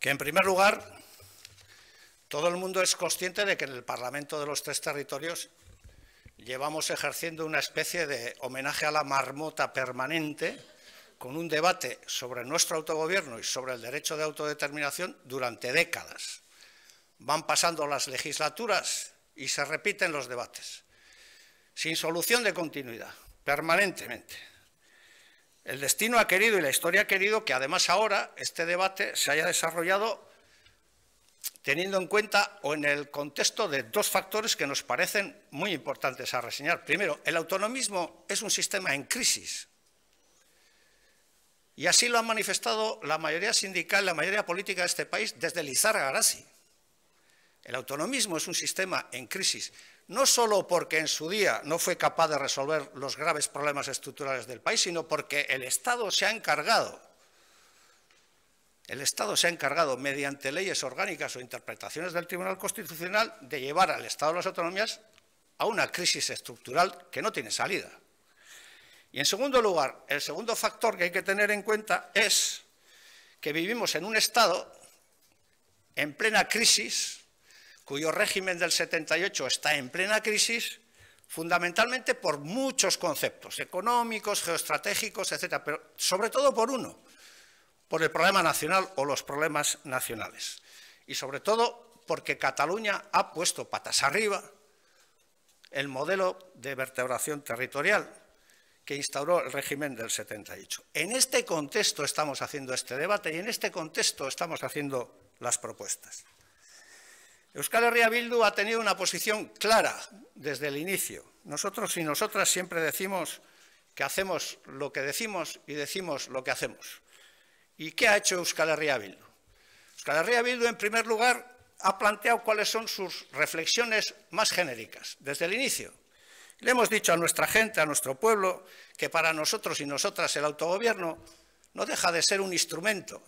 que en primer lugar todo el mundo es consciente de que en el Parlamento de los tres territorios llevamos ejerciendo una especie de homenaje a la marmota permanente con un debate sobre nuestro autogobierno y sobre el derecho de autodeterminación durante décadas. Van pasando las legislaturas y se repiten los debates, sin solución de continuidad, permanentemente. El destino ha querido y la historia ha querido que además ahora este debate se haya desarrollado teniendo en cuenta o en el contexto de dos factores que nos parecen muy importantes a reseñar. Primero, el autonomismo es un sistema en crisis. Y así lo ha manifestado la mayoría sindical, la mayoría política de este país desde Lizarra Garasi. El autonomismo es un sistema en crisis no solo porque en su día no fue capaz de resolver los graves problemas estructurales del país, sino porque el Estado se ha encargado, el Estado se ha encargado mediante leyes orgánicas o interpretaciones del Tribunal Constitucional de llevar al Estado de las autonomías a una crisis estructural que no tiene salida. Y en segundo lugar, el segundo factor que hay que tener en cuenta es que vivimos en un Estado en plena crisis cuyo régimen del 78 está en plena crisis, fundamentalmente por muchos conceptos económicos, geoestratégicos, etcétera, pero sobre todo por uno, por el problema nacional o los problemas nacionales. Y sobre todo porque Cataluña ha puesto patas arriba el modelo de vertebración territorial que instauró el régimen del 78. En este contexto estamos haciendo este debate y en este contexto estamos haciendo las propuestas. Euskal Herria Bildu ha tenido una posición clara desde el inicio. Nosotros y nosotras siempre decimos que hacemos lo que decimos y decimos lo que hacemos. ¿Y qué ha hecho Euskal Herria Bildu? Euskal Herria Bildu, en primer lugar, ha planteado cuáles son sus reflexiones más genéricas desde el inicio. Le hemos dicho a nuestra gente, a nuestro pueblo, que para nosotros y nosotras el autogobierno no deja de ser un instrumento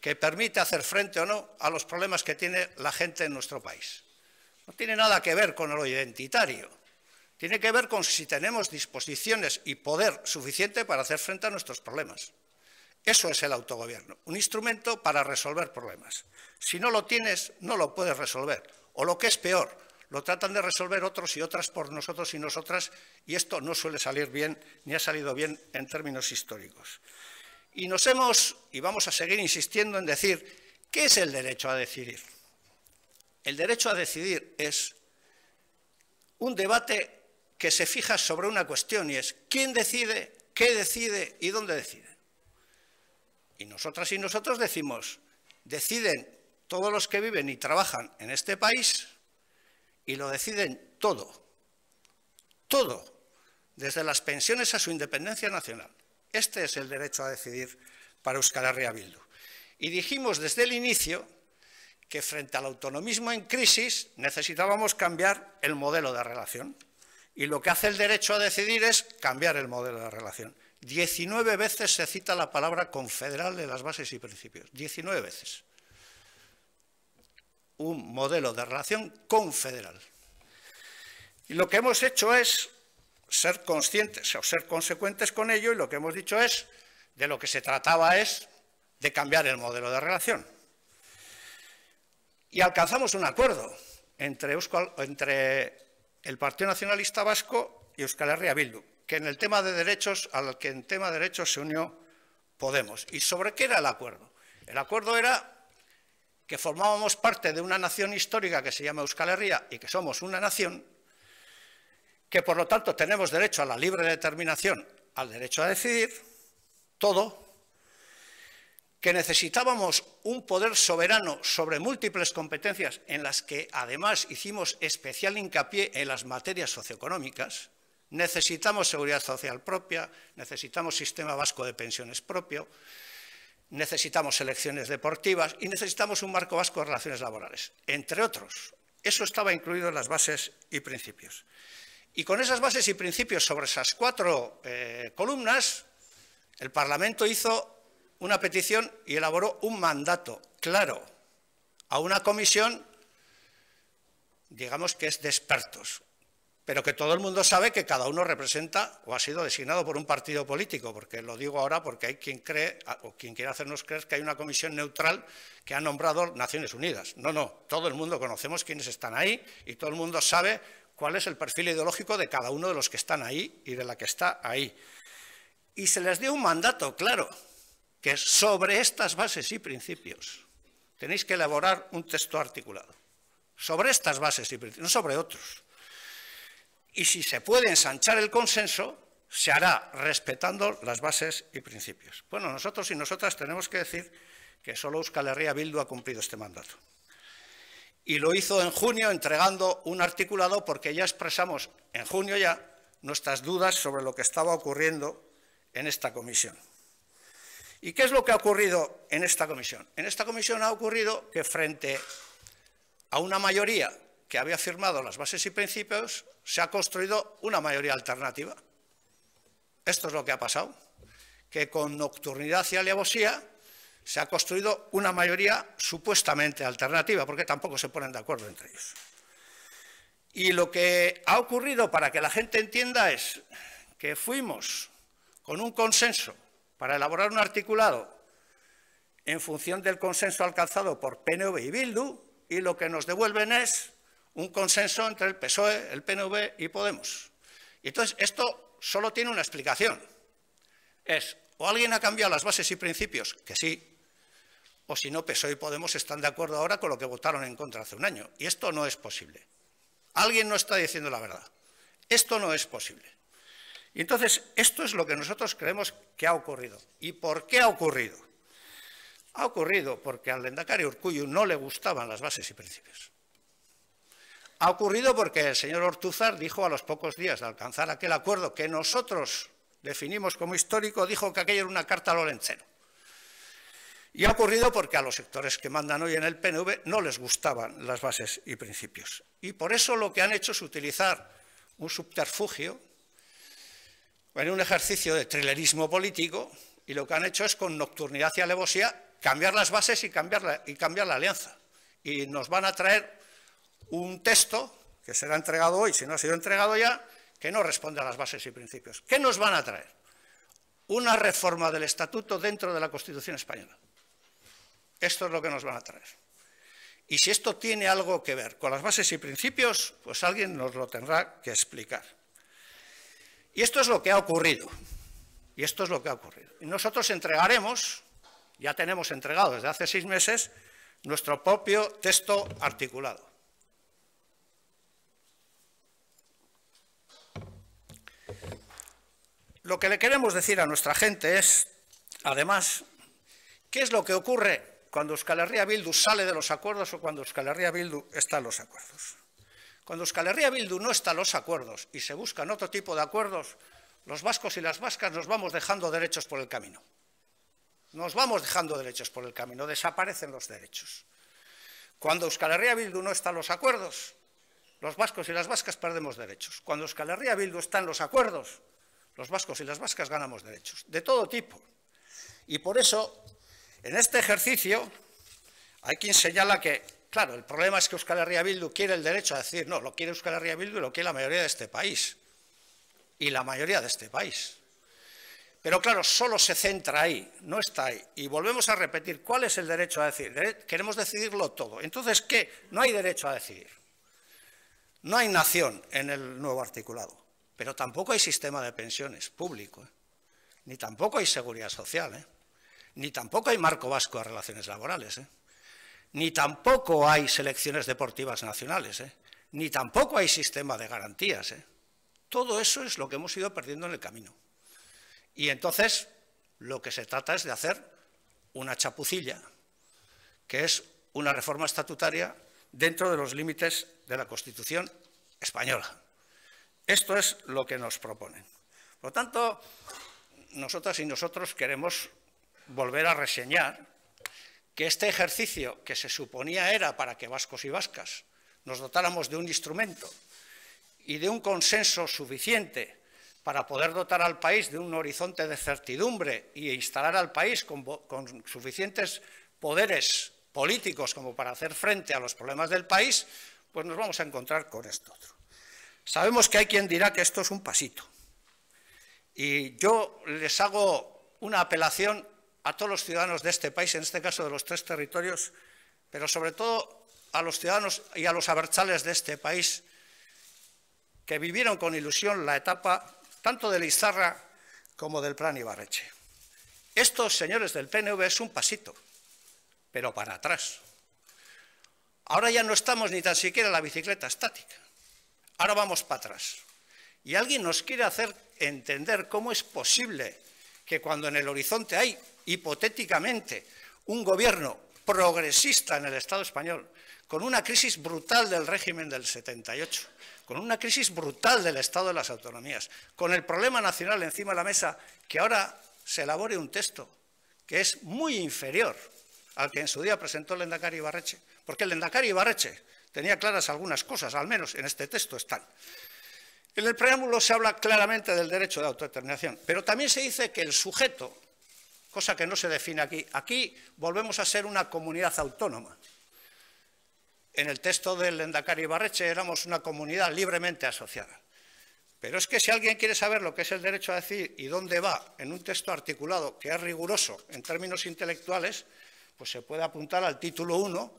que permite hacer frente o no a los problemas que tiene la gente en nuestro país. No tiene nada que ver con lo identitario, tiene que ver con si tenemos disposiciones y poder suficiente para hacer frente a nuestros problemas. Eso es el autogobierno, un instrumento para resolver problemas. Si no lo tienes, no lo puedes resolver. O lo que es peor, lo tratan de resolver otros y otras por nosotros y nosotras, y esto no suele salir bien, ni ha salido bien en términos históricos. Y nos hemos, y vamos a seguir insistiendo en decir, ¿qué es el derecho a decidir? El derecho a decidir es un debate que se fija sobre una cuestión y es quién decide, qué decide y dónde decide. Y nosotras y nosotros decimos, deciden todos los que viven y trabajan en este país y lo deciden todo, todo, desde las pensiones a su independencia nacional. Este es el derecho a decidir para Euskal Herria Bildu. Y dijimos desde el inicio que frente al autonomismo en crisis necesitábamos cambiar el modelo de relación. Y lo que hace el derecho a decidir es cambiar el modelo de relación. 19 veces se cita la palabra confederal de las bases y principios. 19 veces. Un modelo de relación confederal. Y lo que hemos hecho es ser conscientes o ser consecuentes con ello y lo que hemos dicho es, de lo que se trataba es de cambiar el modelo de relación. Y alcanzamos un acuerdo entre, entre el Partido Nacionalista Vasco y Euskal Herria Bildu, que en el tema de derechos, al que en tema de derechos se unió Podemos. ¿Y sobre qué era el acuerdo? El acuerdo era que formábamos parte de una nación histórica que se llama Euskal Herria y que somos una nación que por lo tanto tenemos derecho a la libre determinación, al derecho a decidir, todo, que necesitábamos un poder soberano sobre múltiples competencias en las que además hicimos especial hincapié en las materias socioeconómicas, necesitamos seguridad social propia, necesitamos sistema vasco de pensiones propio, necesitamos elecciones deportivas y necesitamos un marco vasco de relaciones laborales, entre otros. Eso estaba incluido en las bases y principios. Y con esas bases y principios sobre esas cuatro eh, columnas, el Parlamento hizo una petición y elaboró un mandato claro a una comisión, digamos que es de expertos, pero que todo el mundo sabe que cada uno representa o ha sido designado por un partido político, porque lo digo ahora porque hay quien cree o quien quiere hacernos creer que hay una comisión neutral que ha nombrado Naciones Unidas. No, no, todo el mundo conocemos quiénes están ahí y todo el mundo sabe cuál es el perfil ideológico de cada uno de los que están ahí y de la que está ahí. Y se les dio un mandato claro, que sobre estas bases y principios. Tenéis que elaborar un texto articulado. Sobre estas bases y principios, no sobre otros. Y si se puede ensanchar el consenso, se hará respetando las bases y principios. Bueno, nosotros y nosotras tenemos que decir que solo Euskal Herria Bildu ha cumplido este mandato y lo hizo en junio entregando un articulado porque ya expresamos en junio ya nuestras dudas sobre lo que estaba ocurriendo en esta comisión. ¿Y qué es lo que ha ocurrido en esta comisión? En esta comisión ha ocurrido que frente a una mayoría que había firmado las bases y principios, se ha construido una mayoría alternativa. Esto es lo que ha pasado, que con nocturnidad y alevosía se ha construido una mayoría supuestamente alternativa, porque tampoco se ponen de acuerdo entre ellos. Y lo que ha ocurrido, para que la gente entienda, es que fuimos con un consenso para elaborar un articulado en función del consenso alcanzado por PNV y Bildu, y lo que nos devuelven es un consenso entre el PSOE, el PNV y Podemos. Y entonces esto solo tiene una explicación. Es, o alguien ha cambiado las bases y principios, que sí, o si no, PSOE y Podemos están de acuerdo ahora con lo que votaron en contra hace un año. Y esto no es posible. Alguien no está diciendo la verdad. Esto no es posible. Y entonces, esto es lo que nosotros creemos que ha ocurrido. ¿Y por qué ha ocurrido? Ha ocurrido porque al lendacario Urcuyu no le gustaban las bases y principios. Ha ocurrido porque el señor Ortuzar dijo a los pocos días de alcanzar aquel acuerdo que nosotros definimos como histórico, dijo que aquello era una carta a Lorencero. Y ha ocurrido porque a los sectores que mandan hoy en el PNV no les gustaban las bases y principios. Y por eso lo que han hecho es utilizar un subterfugio, en un ejercicio de trilerismo político, y lo que han hecho es con nocturnidad y alevosía cambiar las bases y y cambiar la alianza. Y nos van a traer un texto que será entregado hoy, si no ha sido entregado ya, que no responde a las bases y principios. ¿Qué nos van a traer? Una reforma del estatuto dentro de la Constitución española. Esto es lo que nos van a traer. Y si esto tiene algo que ver con las bases y principios, pues alguien nos lo tendrá que explicar. Y esto es lo que ha ocurrido. Y esto es lo que ha ocurrido. Y nosotros entregaremos, ya tenemos entregado desde hace seis meses, nuestro propio texto articulado. Lo que le queremos decir a nuestra gente es, además, qué es lo que ocurre cuando Euskal Herria Bildu sale de los acuerdos o cuando Euskal Herria Bildu está en los acuerdos. Cuando Euskal Herria Bildu no está en los acuerdos y se buscan otro tipo de acuerdos, los vascos y las vascas nos vamos dejando derechos por el camino. Nos vamos dejando derechos por el camino, desaparecen los derechos. Cuando Euskal Herria Bildu no está en los acuerdos, los vascos y las vascas perdemos derechos. Cuando Euskal Herria Bildu está en los acuerdos, los vascos y las vascas ganamos derechos, de todo tipo. Y por eso en este ejercicio hay quien señala que, claro, el problema es que Euskal Herria Bildu quiere el derecho a decir, no, lo quiere Euskal Herria Bildu y lo quiere la mayoría de este país. Y la mayoría de este país. Pero claro, solo se centra ahí, no está ahí. Y volvemos a repetir, ¿cuál es el derecho a decir Queremos decidirlo todo. Entonces, ¿qué? No hay derecho a decidir. No hay nación en el nuevo articulado. Pero tampoco hay sistema de pensiones público. ¿eh? Ni tampoco hay seguridad social. ¿eh? Ni tampoco hay marco vasco a relaciones laborales, ¿eh? ni tampoco hay selecciones deportivas nacionales, ¿eh? ni tampoco hay sistema de garantías. ¿eh? Todo eso es lo que hemos ido perdiendo en el camino. Y entonces lo que se trata es de hacer una chapucilla, que es una reforma estatutaria dentro de los límites de la Constitución española. Esto es lo que nos proponen. Por lo tanto, nosotras y nosotros queremos volver a reseñar que este ejercicio que se suponía era para que vascos y vascas nos dotáramos de un instrumento y de un consenso suficiente para poder dotar al país de un horizonte de certidumbre y instalar al país con, suficientes poderes políticos como para hacer frente a los problemas del país, pues nos vamos a encontrar con esto otro. Sabemos que hay quien dirá que esto es un pasito. Y yo les hago una apelación a todos los ciudadanos de este país, en este caso de los tres territorios, pero sobre todo a los ciudadanos y a los abertzales de este país que vivieron con ilusión la etapa tanto de Lizarra como del Plan Ibarreche. Estos señores del PNV es un pasito, pero para atrás. Ahora ya no estamos ni tan siquiera en la bicicleta estática. Ahora vamos para atrás. Y alguien nos quiere hacer entender cómo es posible que cuando en el horizonte hay hipotéticamente un gobierno progresista en el Estado español, con una crisis brutal del régimen del 78, con una crisis brutal del Estado de las autonomías, con el problema nacional encima de la mesa, que ahora se elabore un texto que es muy inferior al que en su día presentó el Endacari Ibarreche, porque el Endacari Barreche tenía claras algunas cosas, al menos en este texto están. En el preámbulo se habla claramente del derecho de autodeterminación, pero también se dice que el sujeto cosa que no se define aquí. Aquí volvemos a ser una comunidad autónoma. En el texto del Endacari Barreche éramos una comunidad libremente asociada. Pero es que si alguien quiere saber lo que es el derecho a decidir y dónde va en un texto articulado que es riguroso en términos intelectuales, pues se puede apuntar al título 1,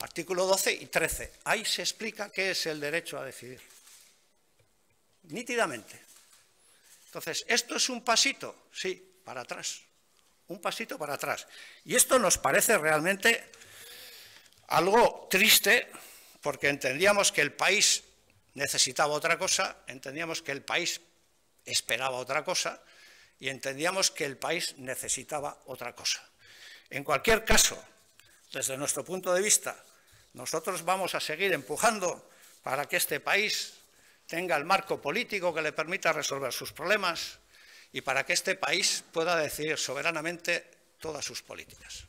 artículo 12 y 13. Ahí se explica qué es el derecho a decidir. Nítidamente. Entonces, esto es un pasito, sí, para atrás un pasito para atrás. Y esto nos parece realmente algo triste, porque entendíamos que el país necesitaba otra cosa, entendíamos que el país esperaba otra cosa y entendíamos que el país necesitaba otra cosa. En cualquier caso, desde nuestro punto de vista, nosotros vamos a seguir empujando para que este país tenga el marco político que le permita resolver sus problemas, y para que este país pueda decidir soberanamente todas sus políticas.